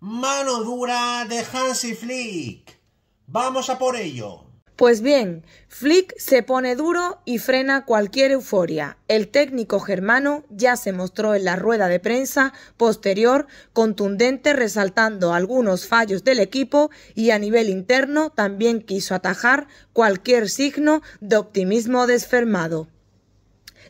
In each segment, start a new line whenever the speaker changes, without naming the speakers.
Mano dura de Hansi Flick. Vamos
a por ello. Pues bien, Flick se pone duro y frena cualquier euforia. El técnico germano ya se mostró en la rueda de prensa posterior contundente resaltando algunos fallos del equipo y a nivel interno también quiso atajar cualquier signo de optimismo desfermado.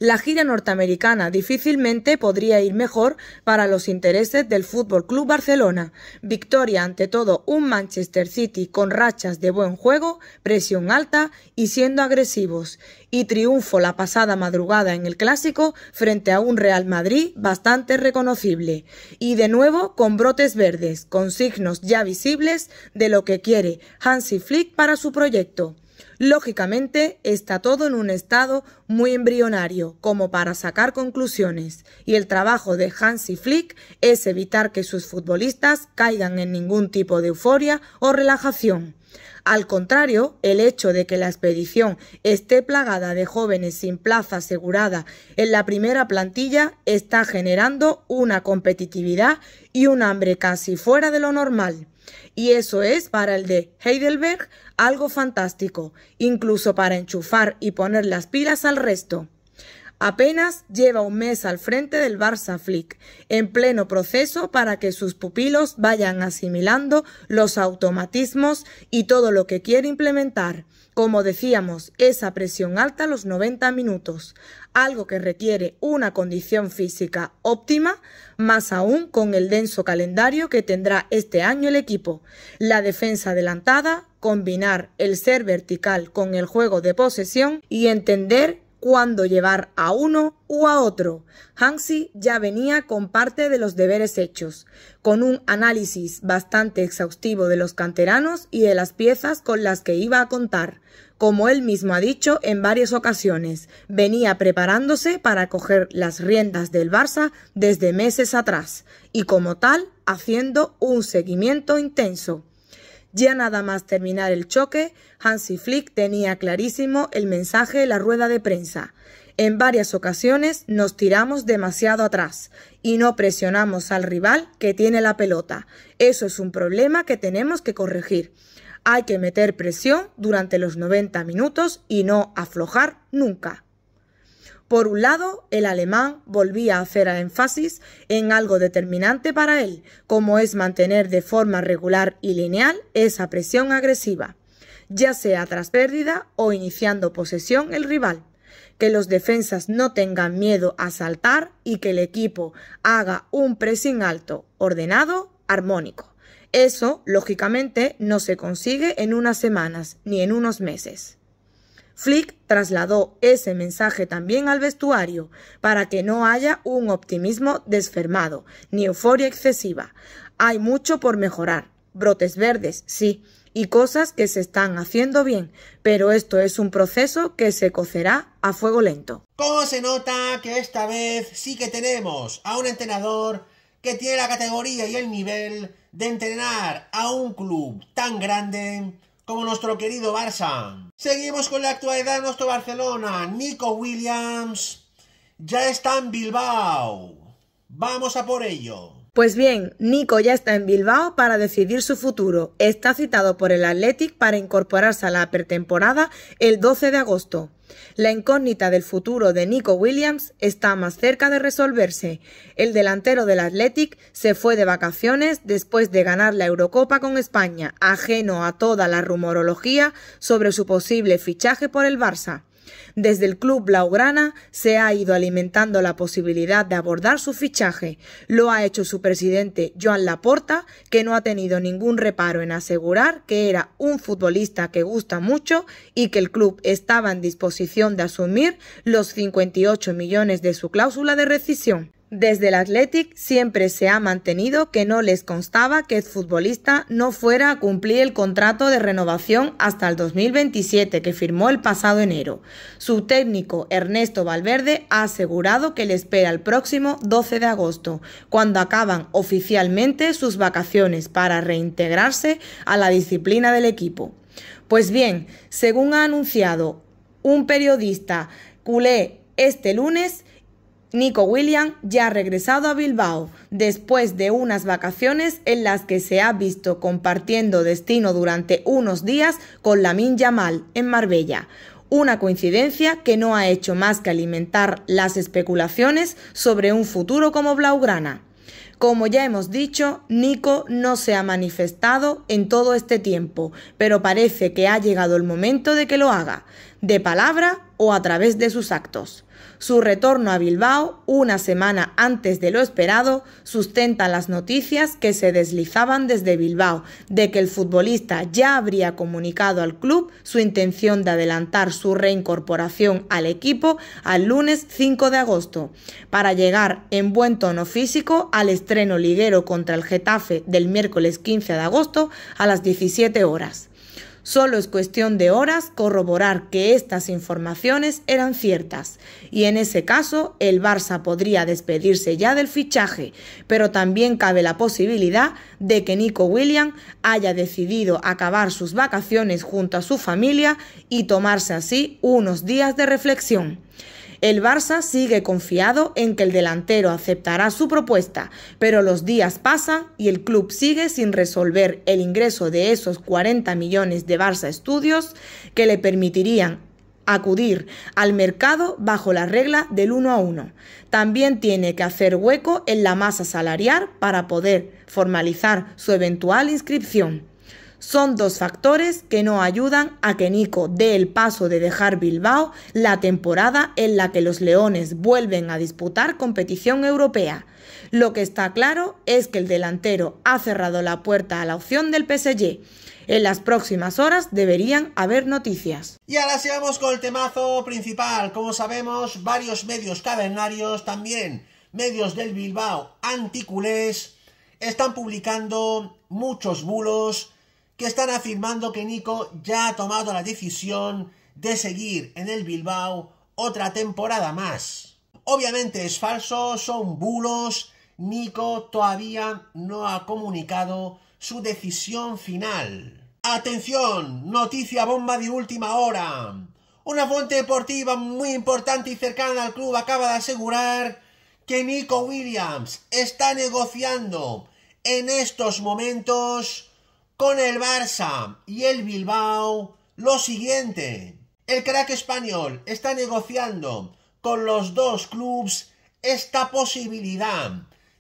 La gira norteamericana difícilmente podría ir mejor para los intereses del Fútbol Club Barcelona. Victoria ante todo un Manchester City con rachas de buen juego, presión alta y siendo agresivos. Y triunfo la pasada madrugada en el Clásico frente a un Real Madrid bastante reconocible. Y de nuevo con brotes verdes, con signos ya visibles de lo que quiere Hansi Flick para su proyecto. Lógicamente, está todo en un estado muy embrionario, como para sacar conclusiones, y el trabajo de Hansi Flick es evitar que sus futbolistas caigan en ningún tipo de euforia o relajación. Al contrario, el hecho de que la expedición esté plagada de jóvenes sin plaza asegurada en la primera plantilla está generando una competitividad y un hambre casi fuera de lo normal. Y eso es para el de Heidelberg algo fantástico, incluso para enchufar y poner las pilas al resto. Apenas lleva un mes al frente del Barça Flick, en pleno proceso para que sus pupilos vayan asimilando los automatismos y todo lo que quiere implementar. Como decíamos, esa presión alta los 90 minutos algo que requiere una condición física óptima, más aún con el denso calendario que tendrá este año el equipo. La defensa adelantada, combinar el ser vertical con el juego de posesión y entender cuándo llevar a uno u a otro. Hansi ya venía con parte de los deberes hechos, con un análisis bastante exhaustivo de los canteranos y de las piezas con las que iba a contar. Como él mismo ha dicho en varias ocasiones, venía preparándose para coger las riendas del Barça desde meses atrás y como tal haciendo un seguimiento intenso. Ya nada más terminar el choque, Hansi Flick tenía clarísimo el mensaje de la rueda de prensa. En varias ocasiones nos tiramos demasiado atrás y no presionamos al rival que tiene la pelota. Eso es un problema que tenemos que corregir. Hay que meter presión durante los 90 minutos y no aflojar nunca. Por un lado, el alemán volvía a hacer énfasis en algo determinante para él, como es mantener de forma regular y lineal esa presión agresiva, ya sea tras pérdida o iniciando posesión el rival que los defensas no tengan miedo a saltar y que el equipo haga un pressing alto, ordenado, armónico. Eso, lógicamente, no se consigue en unas semanas ni en unos meses. Flick trasladó ese mensaje también al vestuario para que no haya un optimismo desfermado ni euforia excesiva. Hay mucho por mejorar, brotes verdes, sí, y cosas que se están haciendo bien, pero esto es un proceso que se cocerá a fuego lento. ¿Cómo
se nota que esta vez sí que tenemos a un entrenador que tiene la categoría y el nivel de entrenar a un club tan grande como nuestro querido Barça. Seguimos con la actualidad de nuestro Barcelona. Nico Williams ya está en Bilbao. Vamos a por ello.
Pues bien, Nico ya está en Bilbao para decidir su futuro. Está citado por el Athletic para incorporarse a la pretemporada el 12 de agosto. La incógnita del futuro de Nico Williams está más cerca de resolverse. El delantero del Athletic se fue de vacaciones después de ganar la Eurocopa con España, ajeno a toda la rumorología sobre su posible fichaje por el Barça. Desde el club Blaugrana se ha ido alimentando la posibilidad de abordar su fichaje. Lo ha hecho su presidente Joan Laporta, que no ha tenido ningún reparo en asegurar que era un futbolista que gusta mucho y que el club estaba en disposición de asumir los 58 millones de su cláusula de rescisión. Desde el Athletic siempre se ha mantenido que no les constaba que el futbolista no fuera a cumplir el contrato de renovación hasta el 2027 que firmó el pasado enero. Su técnico Ernesto Valverde ha asegurado que le espera el próximo 12 de agosto, cuando acaban oficialmente sus vacaciones para reintegrarse a la disciplina del equipo. Pues bien, según ha anunciado un periodista culé este lunes, Nico William ya ha regresado a Bilbao después de unas vacaciones en las que se ha visto compartiendo destino durante unos días con Lamin Yamal en Marbella. Una coincidencia que no ha hecho más que alimentar las especulaciones sobre un futuro como Blaugrana. Como ya hemos dicho, Nico no se ha manifestado en todo este tiempo, pero parece que ha llegado el momento de que lo haga de palabra o a través de sus actos. Su retorno a Bilbao, una semana antes de lo esperado, sustenta las noticias que se deslizaban desde Bilbao de que el futbolista ya habría comunicado al club su intención de adelantar su reincorporación al equipo al lunes 5 de agosto, para llegar en buen tono físico al estreno liguero contra el Getafe del miércoles 15 de agosto a las 17 horas. Solo es cuestión de horas corroborar que estas informaciones eran ciertas y en ese caso el Barça podría despedirse ya del fichaje, pero también cabe la posibilidad de que Nico William haya decidido acabar sus vacaciones junto a su familia y tomarse así unos días de reflexión. El Barça sigue confiado en que el delantero aceptará su propuesta, pero los días pasan y el club sigue sin resolver el ingreso de esos 40 millones de Barça Estudios que le permitirían acudir al mercado bajo la regla del 1 a 1. También tiene que hacer hueco en la masa salarial para poder formalizar su eventual inscripción son dos factores que no ayudan a que Nico dé el paso de dejar Bilbao la temporada en la que los Leones vuelven a disputar competición europea. Lo que está claro es que el delantero ha cerrado la puerta a la opción del PSG. En las próximas horas deberían haber noticias.
Y ahora sigamos con el temazo principal. Como sabemos, varios medios cavernarios, también medios del Bilbao anticulés, están publicando muchos bulos que están afirmando que Nico ya ha tomado la decisión de seguir en el Bilbao otra temporada más. Obviamente es falso, son bulos, Nico todavía no ha comunicado su decisión final. Atención, noticia bomba de última hora. Una fuente deportiva muy importante y cercana al club acaba de asegurar que Nico Williams está negociando en estos momentos con el Barça y el Bilbao lo siguiente. El crack español está negociando con los dos clubes esta posibilidad.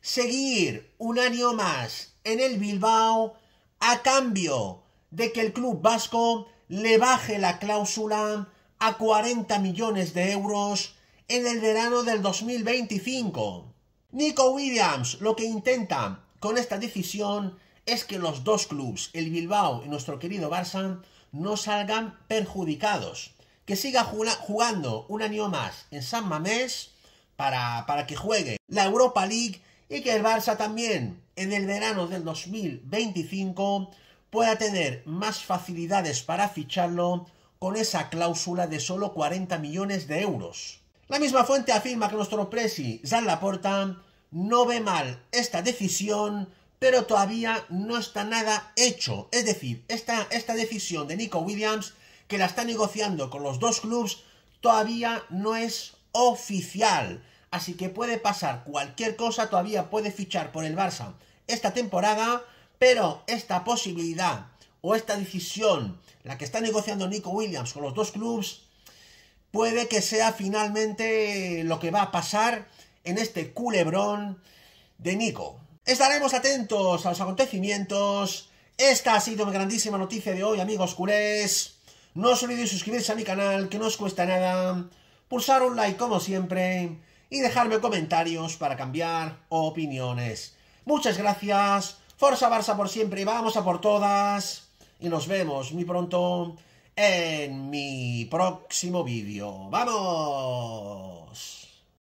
Seguir un año más en el Bilbao a cambio de que el club vasco le baje la cláusula a 40 millones de euros en el verano del 2025. Nico Williams lo que intenta con esta decisión es que los dos clubes, el Bilbao y nuestro querido Barça, no salgan perjudicados. Que siga jugando un año más en San Mamés para, que juegue la Europa League y que el Barça también en el verano del 2025 pueda tener más facilidades para ficharlo con esa cláusula de solo 40 millones de euros. La misma fuente afirma que nuestro presi Jean Laporta no ve mal esta decisión pero todavía no está nada hecho. Es decir, esta, esta decisión de Nico Williams, que la está negociando con los dos clubes, todavía no es oficial. Así que puede pasar cualquier cosa, todavía puede fichar por el Barça esta temporada, pero esta posibilidad o esta decisión, la que está negociando Nico Williams con los dos clubes, puede que sea finalmente lo que va a pasar en este culebrón de Nico. Estaremos atentos a los acontecimientos. Esta ha sido mi grandísima noticia de hoy, amigos curés. No os olvidéis suscribirse a mi canal, que no os cuesta nada. Pulsar un like como siempre. Y dejarme comentarios para cambiar opiniones. Muchas gracias. Forza Barça por siempre. y Vamos a por todas. Y nos vemos muy pronto
en mi próximo vídeo. ¡Vamos!